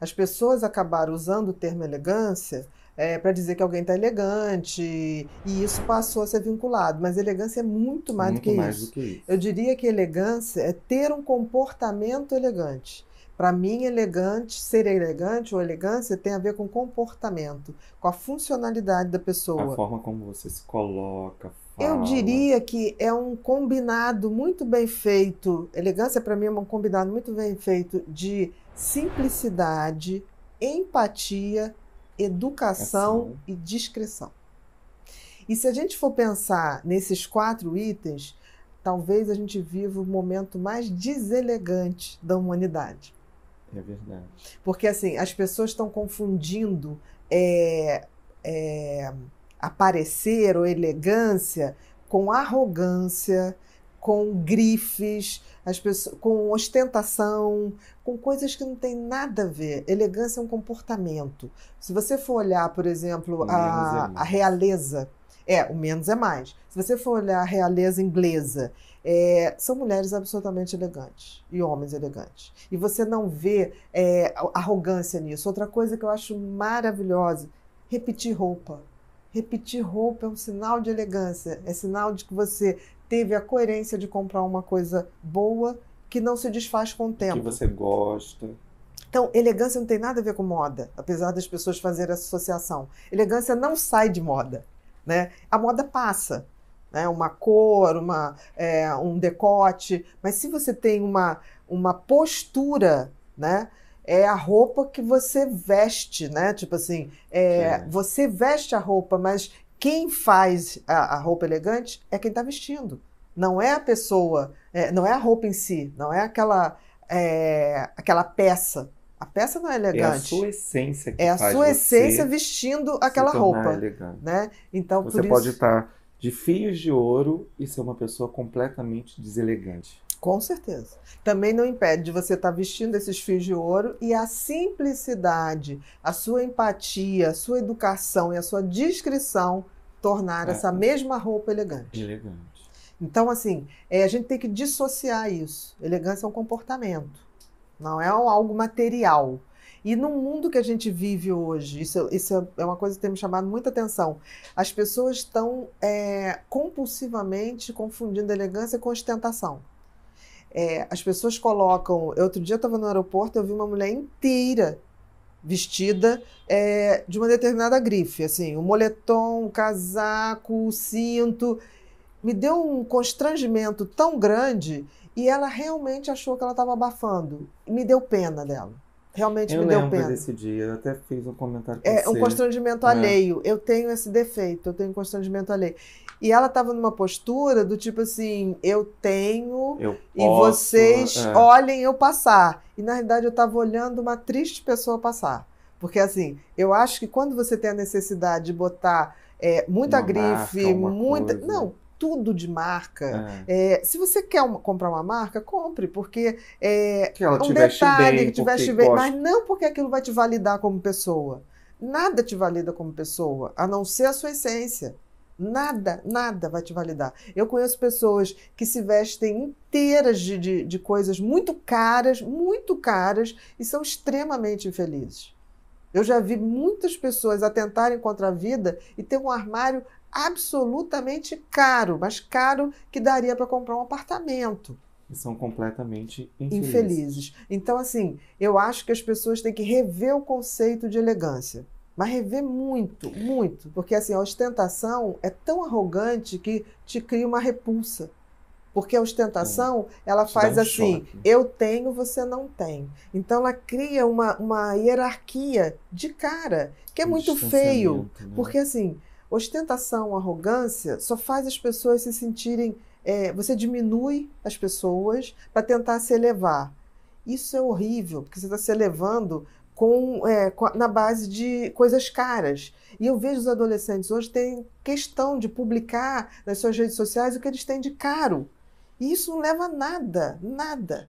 As pessoas acabaram usando o termo elegância é, para dizer que alguém está elegante, e isso passou a ser vinculado. Mas elegância é muito mais, muito do, que mais do, que isso. Eu diria que elegância é ter um comportamento elegante. Para mim, elegante, ser elegante ou elegância tem a ver com comportamento, com a funcionalidade da pessoa. A forma como você se coloca, a eu diria que é um combinado muito bem feito. Elegância, para mim, é um combinado muito bem feito de simplicidade, empatia, educação assim. e discrição. E se a gente for pensar nesses quatro itens, talvez a gente viva o momento mais deselegante da humanidade. É verdade. Porque, assim, as pessoas estão confundindo. É, é, aparecer ou elegância com arrogância, com grifes, as pessoas, com ostentação, com coisas que não tem nada a ver. Elegância é um comportamento. Se você for olhar, por exemplo, a, é a, realeza, é, o menos é mais. Se você for olhar a realeza inglesa, é, são mulheres absolutamente elegantes e homens elegantes. E você não vê é, arrogância nisso. Outra coisa que eu acho maravilhosa, repetir roupa. Repetir roupa é um sinal de elegância, é sinal de que você teve a coerência de comprar uma coisa boa que não se desfaz com o tempo. Que você gosta. Então, elegância não tem nada a ver com moda, apesar das pessoas fazerem essa associação. Elegância não sai de moda, né? A moda passa, né? Uma cor, uma, é, um decote, mas se você tem uma, uma postura, né? é a roupa que você veste, né? Tipo assim, é, você veste a roupa, mas quem faz a, a roupa elegante é quem está vestindo. Não é a pessoa, é, não é a roupa em si, não é aquela, é, aquela peça. A peça não é elegante. É a sua essência que É a sua essência vestindo aquela roupa. Né? Então, você pode isso... estar tá de fios de ouro e ser uma pessoa completamente deselegante. Com certeza. Também não impede de você estar tá vestindo esses fios de ouro e a simplicidade, a sua empatia, a sua educação e a sua discrição tornar é. essa mesma roupa elegante. Elegante. Então, assim, é, a gente tem que dissociar isso. Elegância é um comportamento, não é algo material. E no mundo que a gente vive hoje, isso, isso é, é uma coisa que tem me chamado muita atenção. As pessoas estão é, compulsivamente confundindo elegância com ostentação. É, as pessoas colocam. Outro dia eu estava no aeroporto, eu vi uma mulher inteira vestida é, de uma determinada grife, assim, um moletom, um casaco, o um cinto. Me deu um constrangimento tão grande e ela realmente achou que ela estava abafando. Me deu pena dela realmente eu me deu pena. Eu lembro desse dia, eu até fiz um comentário com É você. um constrangimento é. alheio. Eu tenho esse defeito, eu tenho constrangimento alheio. E ela estava numa postura do tipo assim, eu tenho eu e vocês é. olhem eu passar. E na realidade eu estava olhando uma triste pessoa passar. Porque assim, eu acho que quando você tem a necessidade de botar é, muita uma grife, marca, muita. Coisa. Não, tudo de marca. É. É, se você quer uma, comprar uma marca, compre, porque é que ela é um detalhe bem, que te veste bem, gosta. mas não porque aquilo vai te validar como pessoa. Nada te valida como pessoa, a não ser a sua essência. Nada, nada vai te validar. Eu conheço pessoas que se vestem inteiras de, de, de coisas muito caras, muito caras, e são extremamente infelizes. Eu já vi muitas pessoas atentarem contra a vida e ter um armário absolutamente caro, mas caro que daria para comprar um apartamento. E são completamente infelizes. infelizes. Então, assim, eu acho que as pessoas têm que rever o conceito de elegância. Mas rever muito, muito. Porque, assim, a ostentação é tão arrogante que te cria uma repulsa. Porque a ostentação, ela faz um assim, choque. eu tenho, você não tem. Então ela cria uma, uma hierarquia de cara, que é um muito feio. Né? Porque assim, Ostentação, arrogância só faz as pessoas se sentirem. É, você diminui as pessoas para tentar se elevar. Isso é horrível, porque você está se elevando com, é, com, na base de coisas caras. E eu vejo os adolescentes hoje têm questão de publicar nas suas redes sociais o que eles têm de caro. E isso não leva a nada, nada.